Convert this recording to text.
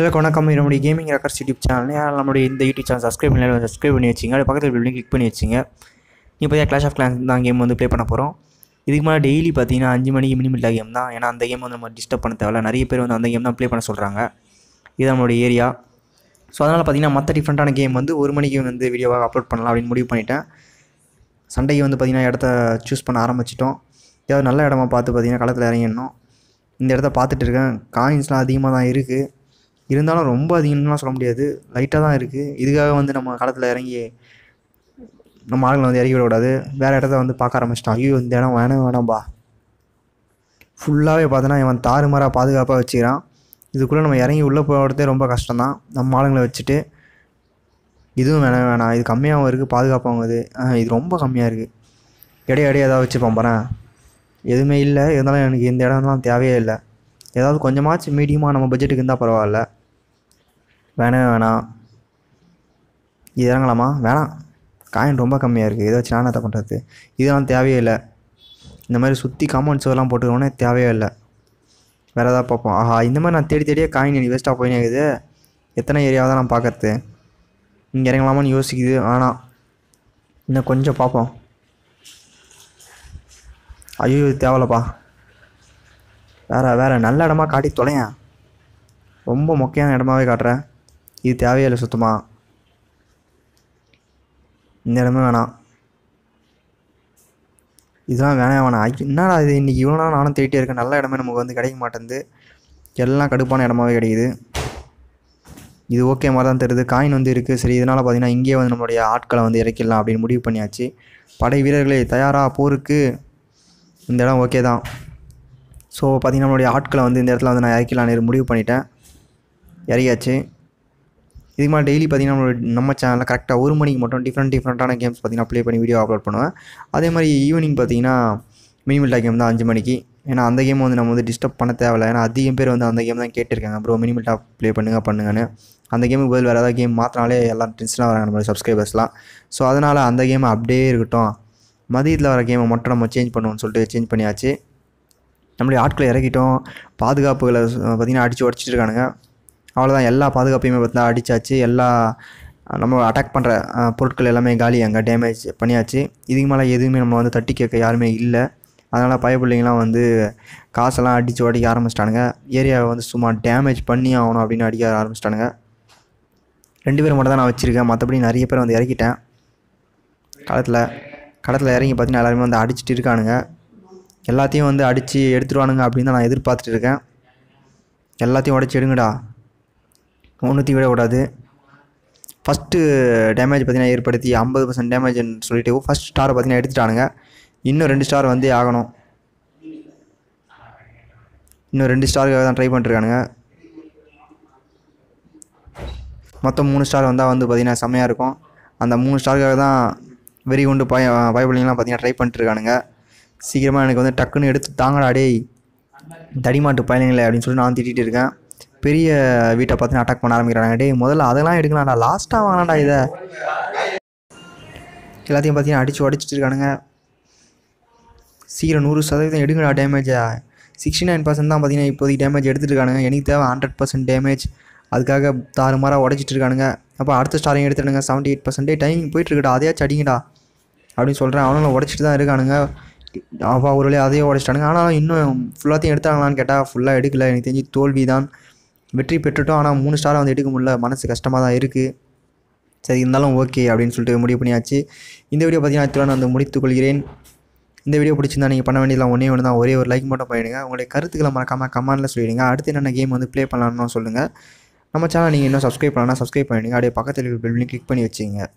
இல்லை வணக்கம் நம்முடைய கேமிங் ரெக்கார்ட்ஸ் யூடியூப் சேனல் யாரும் நம்மளுடைய இந்த யூடியூப் சேனல் சப்ஸ்கிரைப் பண்ணி சப்ஸ்கிரைப் பண்ணி வச்சிங்க அது பக்கத்தில் பில்டிங் கிளிக் பண்ணி வச்சிங்க இப்போ பார்த்தீங்கன்னா கிளாஷ் ஆஃப் கிளான்ஸ் தான் கேம் வந்து ப்ளே பண்ண போகிறோம் இதுக்கு மேலே டெய்லி பார்த்தீங்கன்னா அஞ்சு மணிக்கு மினிமில்லா கேம் தான் ஏன்னா அந்த கேம் வந்து நம்ம டிஸ்டர்ப் பண்ண தேவையில்ல நிறைய பேர் வந்து அந்த கேம் தான் ப்ளே பண்ண சொல்கிறாங்க இது நம்மளுடைய ஏரியா ஸோ அதனால் பார்த்தீங்கன்னா மற்ற டிஃப்ரெண்ட்டான கேம் வந்து ஒரு மணிக்கு வந்து வீடியோவாக அப்லோட் பண்ணலாம் அப்படின்னு முடிவு பண்ணிட்டேன் சண்டைக்கு வந்து பார்த்திங்கன்னா இடத்த சூஸ் பண்ண ஆரம்பிச்சிட்டோம் ஏதாவது நல்ல இடமா பார்த்து பார்த்திங்கன்னா களத்தில் இறங்கிடணும் இந்த இடத்த பார்த்துட்டு இருக்கேன் காயின்ஸ்லாம் அதிகமாக தான் இருக்குது இருந்தாலும் ரொம்ப அதிகம்லாம் சொல்ல முடியாது லைட்டாக தான் இருக்குது இதுக்காக வந்து நம்ம காலத்தில் இறங்கி நம்ம ஆளுங்களை வந்து இறங்கி விடக்கூடாது வேறு இடத்த வந்து பார்க்க ஆரம்பிச்சிட்டான் ஐயோ இந்த இடம் வேணும் வேணாம்பா ஃபுல்லாகவே பார்த்தோன்னா இவன் தாறுமாறாக பாதுகாப்பாக வச்சுக்கிறான் இதுக்குள்ளே நம்ம இறங்கி உள்ளே போகிறதே ரொம்ப கஷ்டம் தான் நம்ம ஆளுங்களை வச்சுட்டு இதுவும் வேணாம் வேணாம் இது கம்மியாகவும் இருக்குது பாதுகாப்பாகவும் இது இது ரொம்ப கம்மியாக இருக்குது இடைய இடையே ஏதாவது வச்சுப்பான் பாறேன் எதுவுமே இல்லை இருந்தாலும் எனக்கு இந்த இடம்லாம் தேவையே இல்லை ஏதாவது கொஞ்சமாச்சும் மீடியமாக நம்ம பட்ஜெட்டுக்கு இருந்தால் பரவாயில்ல வேணவே வேணாம் இது இறங்கலாமா வேணாம் காயின் ரொம்ப கம்மியாக இருக்குது இதை வச்சு என்ன பண்ணுறது இதெல்லாம் தேவையே இல்லை இந்த மாதிரி சுற்றி காம்பவுண்ட்ஸ் எல்லாம் போட்டுக்கோனே தேவையே இல்லை வேறு எதாவது பார்ப்போம் ஆஹா இந்த மாதிரி நான் தேடி தேடியே காயின் எனக்கு வேஸ்ட்டாக போயினே இருக்குது எத்தனை ஏரியாவை தான் நான் பார்க்கறது இங்கே இறங்கலாமான்னு யோசிக்குது ஆனால் இன்னும் கொஞ்சம் பார்ப்போம் ஐயோ இது தேவலப்பா வேறு வேறு நல்ல இடமா காட்டி தொலையன் ரொம்ப முக்கியமான இடமாவே காட்டுறேன் இது தேவையில்லை சுத்தமாக இந்த இடமே வேணாம் இதெல்லாம் வேணாம் வேணாம் என்னடா இது இன்றைக்கி இவ்வளோ நாள் நானும் தேடிட்டே இருக்கேன் நல்ல இடமே நமக்கு வந்து கிடைக்க மாட்டேங்குது எல்லாம் கடுப்பான இடமாவே கிடைக்குது இது ஓகே மாதிரி தான் தெரியுது காயின் வந்து இருக்குது சரி இதனால் பார்த்திங்கன்னா இங்கேயே வந்து நம்மளுடைய ஆட்களை வந்து இறக்கிடலாம் அப்படின்னு முடிவு பண்ணியாச்சு படை வீரர்களே தயாராக போருக்கு இந்த இடம் ஓகே தான் ஸோ பார்த்திங்கன்னா நம்மளுடைய ஆட்களை வந்து இந்த இடத்துல வந்து நான் இறக்கலான்னு முடிவு பண்ணிட்டேன் இறையாச்சு இதுக்கு மாதிரி டெய்லி பார்த்திங்கன்னா நம்ம சேனலில் கரெக்டாக ஒரு மணிக்கு மட்டும் டிஃப்ரெண்ட் டிஃப்ரெண்ட்டான கேம்ஸ் பார்த்திங்கன்னா ப்ளே பண்ணி வீடியோ அப்லோட் பண்ணுவேன் அதே மாதிரி ஈவினிங் பார்த்திங்கன்னா மினிமில்டா கேம் தான் அஞ்சு மணிக்கு ஏன்னா அந்த கேம் வந்து நம்ம வந்து டிஸ்டர்ப் பண்ண தேவையில்ல ஏன்னா அதிகம் பேர் வந்து அந்த கேம் தான் கேட்டிருக்காங்க ப்ரோ மினிமில்டா ப்ளே பண்ணுங்க பண்ணுங்கன்னு அந்த கேமுக்கு பதில் வேறு ஏதாவது கேம் மாற்றினாலே எல்லாம் டென்ஷனாக வராங்க நம்ம சப்ஸ்கிரைபர்ஸ்லாம் ஸோ அதனால் அந்த கேமை அப்படியே இருக்கட்டும் மதியத்தில் வர கேமை மட்டும் நம்ம சேஞ்ச் பண்ணுவோம்னு சொல்லிட்டு சேஞ்ச் பண்ணியாச்சு நம்மளுடைய ஆட்களை இறக்கிட்டோம் பாதுகாப்புகளை பார்த்திங்கன்னா அடித்து உடச்சிட்டு இருக்கானுங்க அவ்வளோதான் எல்லா பாதுகாப்பையுமே பார்த்தா அடித்தாச்சு எல்லா நம்ம அட்டாக் பண்ணுற பொருட்கள் எல்லாமே காலி அங்கே டேமேஜ் பண்ணியாச்சு இதுக்கு மேலே எதுவுமே நம்ம வந்து தட்டி கேட்க யாருமே இல்லை அதனால் பயப்பிள்ளைங்களாம் வந்து காசெல்லாம் அடித்து உடைக்க ஆரம்பிச்சிட்டானுங்க ஏரியாவை வந்து சும்மா டேமேஜ் பண்ணி ஆகணும் அப்படின்னு அடிக்க ஆரம்பிச்சிட்டானுங்க ரெண்டு பேரும் மட்டும் தான் நான் வச்சுருக்கேன் மற்றபடி நிறைய பேர் வந்து இறக்கிட்டேன் களத்தில் களத்தில் இறங்கி பார்த்தீங்கன்னா எல்லாருமே வந்து அடிச்சுட்டு இருக்கானுங்க எல்லாத்தையும் வந்து அடித்து எடுத்துருவானுங்க அப்படின்னு தான் நான் எதிர்பார்த்துட்டு இருக்கேன் எல்லாத்தையும் உடச்சி எடுங்கடா ஒன்றும் விடக்கூடாது ஃபஸ்ட்டு டேமேஜ் பார்த்திங்கன்னா ஏற்படுத்தி ஐம்பது பர்சன்ட் டேமேஜ்னு சொல்லிட்டு ஃபஸ்ட் ஸ்டாரை பார்த்திங்கன்னா எடுத்துட்டானுங்க இன்னும் ரெண்டு ஸ்டார் வந்தே ஆகணும் இன்னும் ரெண்டு ஸ்டாருக்காக தான் ட்ரை பண்ணிட்டுருக்கானுங்க மொத்தம் மூணு ஸ்டார் வந்தால் வந்து பார்த்திங்கன்னா செம்மையாக இருக்கும் அந்த மூணு ஸ்டாருக்காக தான் வெறி கொண்டு பய பயபலிங்கெலாம் பார்த்திங்கன்னா ட்ரை பண்ணிட்டுருக்கானுங்க சீக்கிரமாக எனக்கு வந்து டக்குன்னு எடுத்து தாங்கடா அடே தடிமாட்டு பயணங்களே அப்படின்னு சொல்லி நான் திட்டிகிட்டு இருக்கேன் பெரிய வீட்டை பார்த்து அட்டாக் பண்ண ஆரம்பிக்கிறாங்க டே முதல்ல அதெல்லாம் எடுக்கலாம்டா லாஸ்ட்டாக வாங்கலாம்டா இதை எல்லாத்தையும் பார்த்தீங்கன்னா அடித்து உடச்சிட்டு இருக்கானுங்க சீக்கிரம் நூறு சதவீதம் எடுங்கடா டேமேஜை சிக்ஸ்டி நைன் பர்சன்ட் தான் பார்த்தீங்கன்னா இப்போதைக்கு டேமேஜ் எடுத்துகிட்டு இருக்கானுங்க எனக்கு தேவை ஹண்ட்ரட் பர்சன்ட் டேமேஜ் அதுக்காக தாறுமாறாக உடச்சிட்டு இருக்கானுங்க அப்போ அடுத்த ஸ்டாரிங் எடுத்துடுங்க செவன்ட்டி எயிட் பர்சன்டே டைமிங் போயிட்டுருக்கடா அதையாச்சும் அடிங்கடா அப்படின்னு சொல்கிறேன் அவனும் உடச்சிட்டு தான் இருக்கானுங்க அவள் ஒரு வழியாக அதையும் உடச்சிட்டானுங்க ஆனால் இன்னும் ஃபுல்லாத்தையும் எடுத்தாங்களான்னு கேட்டால் ஃபுல்லாக எடுக்கல எனக்கு தெரிஞ்சு தோல்வி தான் வெற்றி பெற்றுட்டோம் ஆனால் மூணு ஸ்டாரை வந்து எடுக்க முடியல மனசு கஷ்டமாக தான் இருக்குது சரி இருந்தாலும் ஓகே அப்படின்னு சொல்லிட்டு முடிவு பண்ணியாச்சு இந்த வீடியோ பார்த்தீங்கன்னா நான் வந்து முடித்துக்கொள்கிறேன் இந்த வீடியோ பிடிச்சிருந்தா நீங்கள் பண்ண வேண்டியதெல்லாம் ஒன்றே ஒன்று தான் ஒரே ஒரு லைக் மட்டும் பண்ணிடுங்க உங்களுடைய கருத்துக்களை மறக்காமல் கமெண்ட்டில் சொல்லிடுங்க அடுத்து என்னென்ன கேம் வந்து ப்ளே பண்ணலாம்னு சொல்லுங்கள் நம்ம சேனல் நீங்கள் இன்னும் சப்ஸ்கிரைப் பண்ணலாம் சப்ஸ்கிரைப் பண்ணிடுங்க அப்படியே பக்கத்தில் பெல் கிளிக் பண்ணி வச்சுங்க